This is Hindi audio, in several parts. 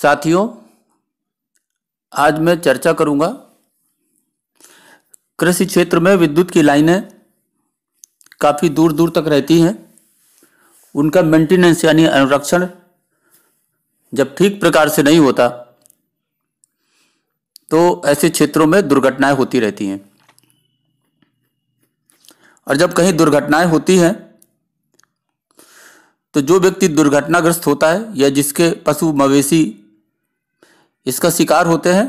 साथियों आज मैं चर्चा करूंगा कृषि क्षेत्र में विद्युत की लाइनें काफ़ी दूर दूर तक रहती हैं उनका मेंटेनेंस यानी अनुरक्षण जब ठीक प्रकार से नहीं होता तो ऐसे क्षेत्रों में दुर्घटनाएं होती रहती हैं और जब कहीं दुर्घटनाएं होती हैं तो जो व्यक्ति दुर्घटनाग्रस्त होता है या जिसके पशु मवेशी इसका शिकार होते हैं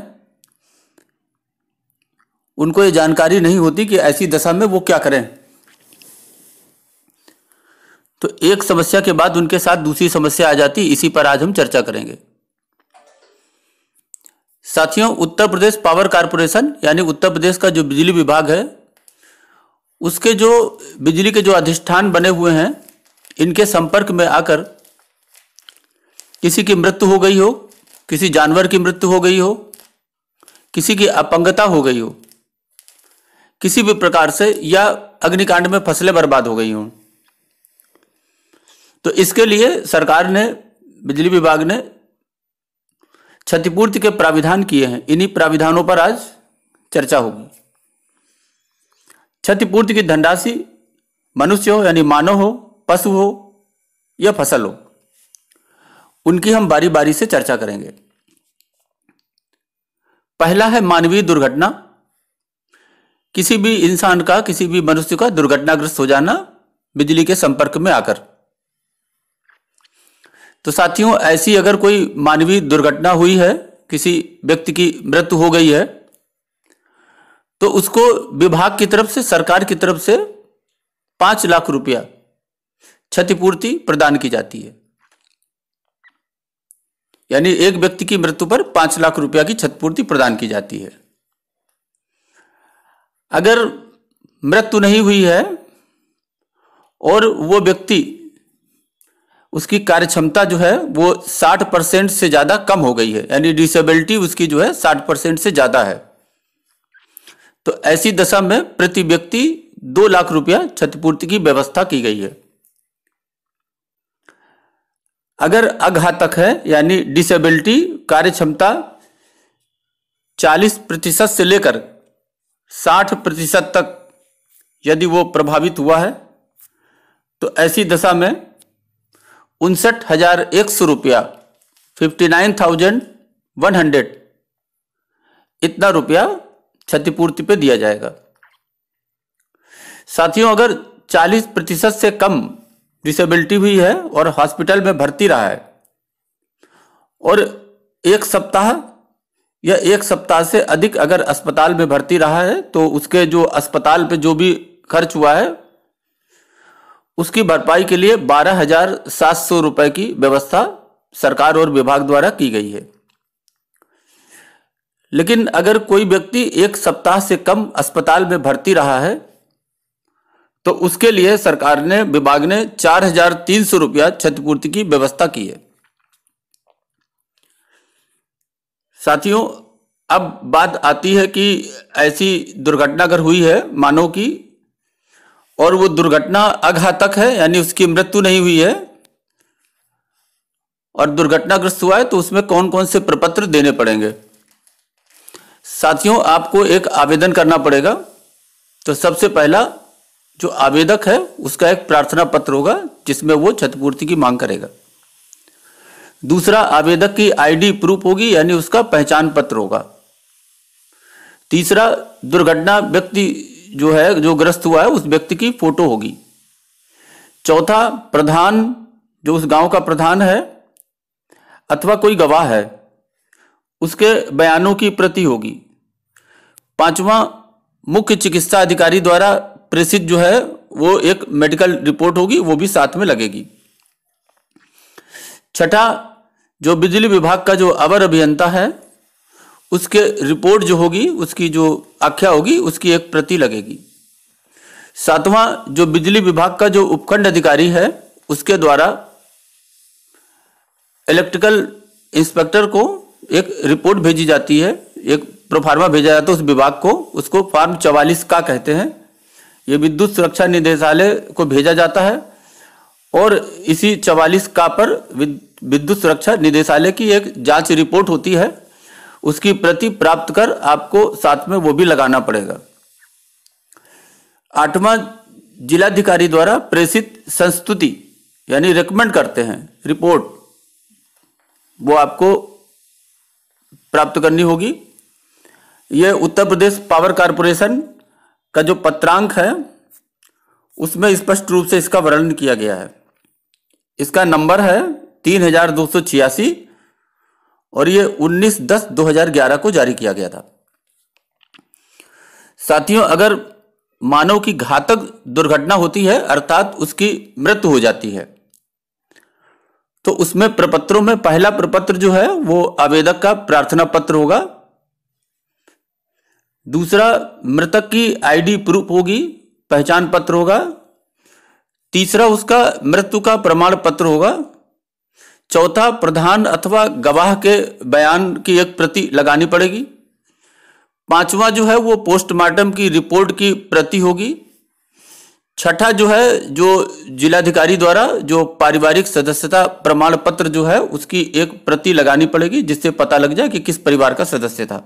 उनको ये जानकारी नहीं होती कि ऐसी दशा में वो क्या करें तो एक समस्या के बाद उनके साथ दूसरी समस्या आ जाती इसी पर आज हम चर्चा करेंगे साथियों उत्तर प्रदेश पावर कारपोरेशन यानी उत्तर प्रदेश का जो बिजली विभाग है उसके जो बिजली के जो अधिष्ठान बने हुए हैं इनके संपर्क में आकर किसी की मृत्यु हो गई हो किसी जानवर की मृत्यु हो गई हो किसी की अपंगता हो गई हो किसी भी प्रकार से या अग्निकांड में फसलें बर्बाद हो गई हो तो इसके लिए सरकार ने बिजली विभाग ने क्षतिपूर्ति के प्राविधान किए हैं इन्हीं प्राविधानों पर आज चर्चा होगी क्षतिपूर्ति की धनराशि मनुष्य हो यानी मानव हो पशु हो या फसल हो उनकी हम बारी बारी से चर्चा करेंगे पहला है मानवीय दुर्घटना किसी भी इंसान का किसी भी मनुष्य का दुर्घटनाग्रस्त हो जाना बिजली के संपर्क में आकर तो साथियों ऐसी अगर कोई मानवीय दुर्घटना हुई है किसी व्यक्ति की मृत्यु हो गई है तो उसको विभाग की तरफ से सरकार की तरफ से पांच लाख रुपया क्षतिपूर्ति प्रदान की जाती है यानी एक व्यक्ति की मृत्यु पर पांच लाख रुपया की क्षतिपूर्ति प्रदान की जाती है अगर मृत्यु नहीं हुई है और वो व्यक्ति उसकी कार्य क्षमता जो है वो 60 परसेंट से ज़्यादा कम हो गई है यानी डिसेबिलिटी उसकी जो है 60 परसेंट से ज़्यादा है तो ऐसी दशा में प्रति व्यक्ति दो लाख रुपया क्षतिपूर्ति की व्यवस्था की गई है अगर अघातक है यानी डिसेबिलिटी कार्य क्षमता चालीस प्रतिशत से लेकर साठ प्रतिशत तक यदि वो प्रभावित हुआ है तो ऐसी दशा में उनसठ हजार एक सौ रुपया fifty nine thousand one hundred इतना रुपया क्षतिपूर्ति पे दिया जाएगा साथियों अगर 40 प्रतिशत से कम डिसेबिलिटी भी है और हॉस्पिटल में भर्ती रहा है और एक सप्ताह या एक सप्ताह से अधिक अगर अस्पताल में भर्ती रहा है तो उसके जो अस्पताल पे जो भी खर्च हुआ है उसकी भरपाई के लिए बारह हजार सात सौ रुपए की व्यवस्था सरकार और विभाग द्वारा की गई है लेकिन अगर कोई व्यक्ति एक सप्ताह से कम अस्पताल में भर्ती रहा है तो उसके लिए सरकार ने विभाग ने चार हजार तीन सौ रुपया क्षतिपूर्ति की व्यवस्था की है साथियों अब बात आती है कि ऐसी दुर्घटना अगर हुई है मानव की और वो दुर्घटना अघातक है यानी उसकी मृत्यु नहीं हुई है और दुर्घटनाग्रस्त हुआ है तो उसमें कौन कौन से प्रपत्र देने पड़ेंगे साथियों आपको एक आवेदन करना पड़ेगा तो सबसे पहला जो आवेदक है उसका एक प्रार्थना पत्र होगा जिसमें वो क्षतिपूर्ति की मांग करेगा दूसरा आवेदक की आईडी प्रूफ होगी यानी उसका पहचान पत्र होगा तीसरा दुर्घटना व्यक्ति जो है जो ग्रस्त हुआ है उस व्यक्ति की फोटो होगी चौथा प्रधान जो उस गांव का प्रधान है अथवा कोई गवाह है उसके बयानों की प्रति होगी पांचवा मुख्य चिकित्सा अधिकारी द्वारा प्रेषित जो है वो एक मेडिकल रिपोर्ट होगी वो भी साथ में लगेगी छठा जो बिजली विभाग का जो अवर अभियंता है उसके रिपोर्ट जो होगी उसकी जो आख्या होगी उसकी एक प्रति लगेगी सातवां जो बिजली विभाग का जो उपखंड अधिकारी है उसके द्वारा इलेक्ट्रिकल इंस्पेक्टर को एक रिपोर्ट भेजी जाती है एक प्रोफार्मा भेजा जाता है उस विभाग को उसको फार्म चवालीस का कहते हैं ये विद्युत सुरक्षा निदेशालय को भेजा जाता है और इसी चवालीस का पर विद्युत सुरक्षा निदेशालय की एक जांच रिपोर्ट होती है उसकी प्रति प्राप्त कर आपको साथ में वो भी लगाना पड़ेगा आठवां जिलाधिकारी द्वारा प्रेषित संस्तुति यानी रिकमेंड करते हैं रिपोर्ट वो आपको प्राप्त करनी होगी ये उत्तर प्रदेश पावर कारपोरेशन का जो पत्रांक है उसमें स्पष्ट रूप से इसका वर्णन किया गया है इसका नंबर है तीन हजार दो सौ छियासी और ये उन्नीस दस दो हजार ग्यारह को जारी किया गया था साथियों अगर मानव की घातक दुर्घटना होती है अर्थात उसकी मृत्यु हो जाती है तो उसमें प्रपत्रों में पहला प्रपत्र जो है वो आवेदक का प्रार्थना पत्र होगा दूसरा मृतक की आईडी प्रूफ होगी पहचान पत्र होगा तीसरा उसका मृत्यु का प्रमाण पत्र होगा चौथा प्रधान अथवा गवाह के बयान की एक प्रति लगानी पड़ेगी पांचवा जो है वो पोस्टमार्टम की रिपोर्ट की प्रति होगी छठा जो है जो जिलाधिकारी द्वारा जो पारिवारिक सदस्यता प्रमाण पत्र जो है उसकी एक प्रति लगानी पड़ेगी जिससे पता लग जाए कि किस परिवार का सदस्य था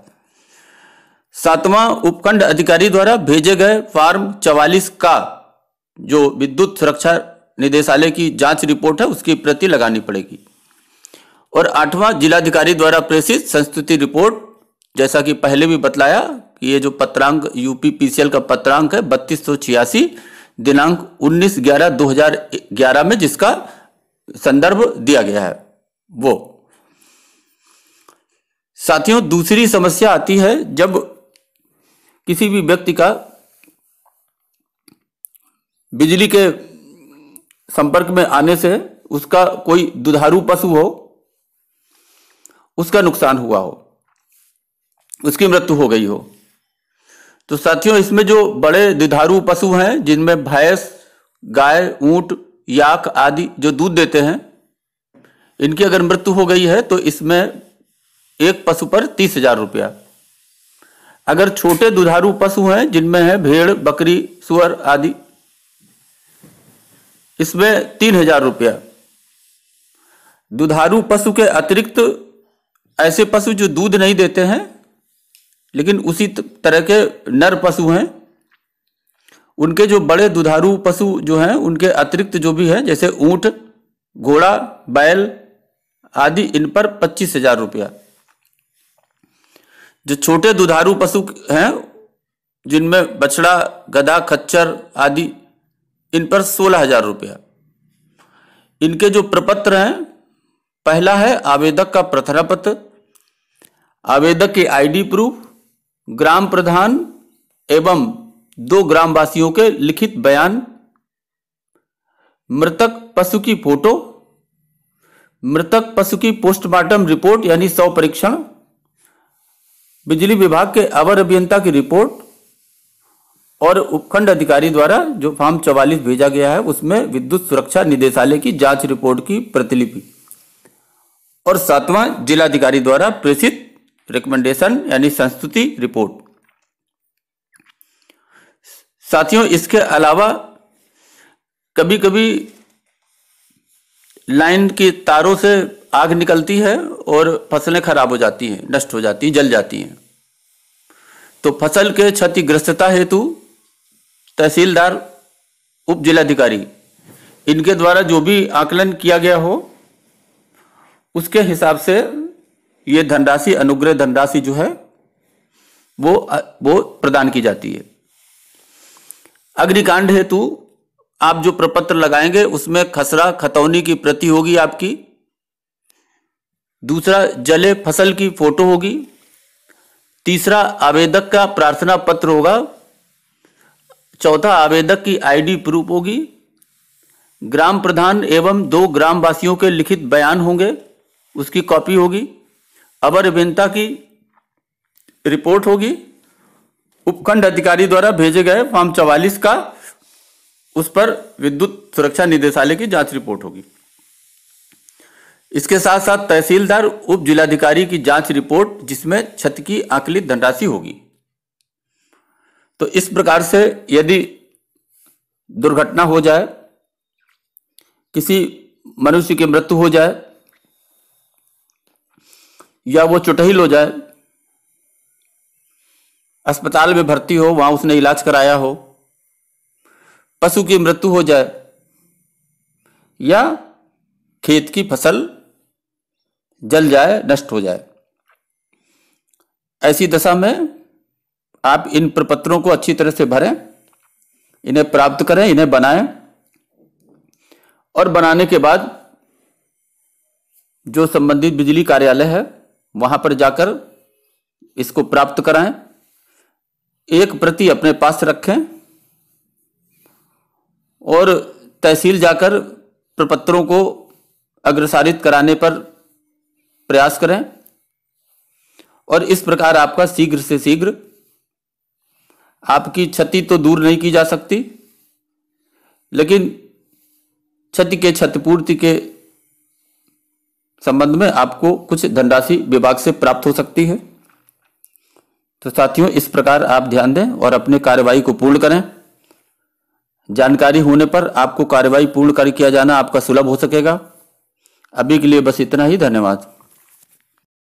सातवां उपखंड अधिकारी द्वारा भेजे गए फार्म चवालीस का जो विद्युत सुरक्षा निदेशालय की जांच रिपोर्ट है उसकी प्रति लगानी पड़ेगी और आठवां जिलाधिकारी द्वारा प्रेषित संस्तुति रिपोर्ट जैसा कि पहले भी बतलाया कि ये जो पत्रांक यूपी पीसीएल का पत्रांक है बत्तीस सौ छियासी दिनांक उन्नीस ग्यारह दो हजार ग्यारह में जिसका संदर्भ दिया गया है वो साथियों दूसरी समस्या आती है जब किसी भी व्यक्ति का बिजली के संपर्क में आने से उसका कोई दुधारू पशु हो उसका नुकसान हुआ हो उसकी मृत्यु हो गई हो तो साथियों इसमें जो बड़े दुधारू पशु हैं जिनमें भैंस गाय ऊंट याक आदि जो दूध देते हैं इनकी अगर मृत्यु हो गई है तो इसमें एक पशु पर तीस हजार रुपया अगर छोटे दुधारू पशु हैं जिनमें है भेड़ बकरी सुअर आदि इसमें तीन हजार रुपया दुधारू पशु के अतिरिक्त ऐसे पशु जो दूध नहीं देते हैं लेकिन उसी तरह के नर पशु हैं उनके जो बड़े दुधारू पशु जो हैं उनके अतिरिक्त जो भी हैं जैसे ऊंट घोड़ा बैल आदि इन पर पच्चीस हजार रुपया जो छोटे दुधारू पशु हैं जिनमें बछड़ा गधा खच्चर आदि इन पर सोलह हजार रुपया इनके जो प्रपत्र हैं पहला है आवेदक का प्रथना पत्र आवेदक के आईडी प्रूफ ग्राम प्रधान एवं दो ग्रामवासियों के लिखित बयान मृतक पशु की फोटो मृतक पशु की पोस्टमार्टम रिपोर्ट यानी सौ परीक्षण बिजली विभाग के अवर अभियंता की रिपोर्ट और उपखंड अधिकारी द्वारा जो फॉर्म चौवालीस भेजा गया है उसमें विद्युत सुरक्षा निदेशालय की जांच रिपोर्ट की प्रतिलिपि और सातवां जिलाधिकारी द्वारा प्रेषित रिकमेंडेशन यानी संस्तुति रिपोर्ट साथियों इसके अलावा कभी कभी लाइन की तारों से आग निकलती है और फसलें खराब हो जाती हैं नष्ट हो जाती हैं जल जाती हैं तो फसल के क्षतिग्रस्तता हेतु तहसीलदार उप जिलाधिकारी इनके द्वारा जो भी आकलन किया गया हो उसके हिसाब से ये धनराशि अनुग्रह धनराशि जो है वो वो प्रदान की जाती है अग्निकांड हेतु आप जो प्रपत्र लगाएंगे उसमें खसरा खतौनी की प्रति होगी आपकी दूसरा जले फसल की फोटो होगी तीसरा आवेदक का प्रार्थना पत्र होगा चौथा आवेदक की आईडी प्रूफ होगी ग्राम प्रधान एवं दो ग्राम वासियों के लिखित बयान होंगे उसकी कॉपी होगी अवर अभियंता की रिपोर्ट होगी उपखंड अधिकारी द्वारा भेजे गए फॉर्म चवालीस का उस पर विद्युत सुरक्षा निदेशालय की जांच रिपोर्ट होगी इसके साथ साथ तहसीलदार उप जिलाधिकारी की जांच रिपोर्ट जिसमें क्षति की आकलित धनराशि होगी तो इस प्रकार से यदि दुर्घटना हो जाए किसी मनुष्य की मृत्यु हो जाए या वो चुटहिल हो जाए अस्पताल में भर्ती हो वहां उसने इलाज कराया हो पशु की मृत्यु हो जाए या खेत की फसल जल जाए नष्ट हो जाए ऐसी दशा में आप इन प्रपत्रों को अच्छी तरह से भरें इन्हें प्राप्त करें इन्हें बनाएं और बनाने के बाद जो संबंधित बिजली कार्यालय है वहां पर जाकर इसको प्राप्त कराएं एक प्रति अपने पास रखें और तहसील जाकर प्रपत्रों को अग्रसारित कराने पर प्रयास करें और इस प्रकार आपका शीघ्र से शीघ्र आपकी क्षति तो दूर नहीं की जा सकती लेकिन क्षति के क्षतिपूर्ति के संबंध में आपको कुछ धनराशि विभाग से प्राप्त हो सकती है तो साथियों इस प्रकार आप ध्यान दें और अपने कार्यवाही को पूर्ण करें जानकारी होने पर आपको कार्यवाही पूर्ण कर किया जाना आपका सुलभ हो सकेगा अभी के लिए बस इतना ही धन्यवाद